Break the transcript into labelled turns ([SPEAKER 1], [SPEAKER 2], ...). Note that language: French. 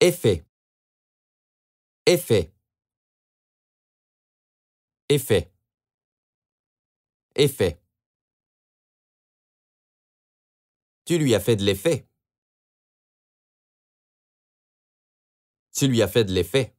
[SPEAKER 1] Effet. Effet. Effet. Effet. Tu lui as fait de l'effet. Tu lui as fait de l'effet.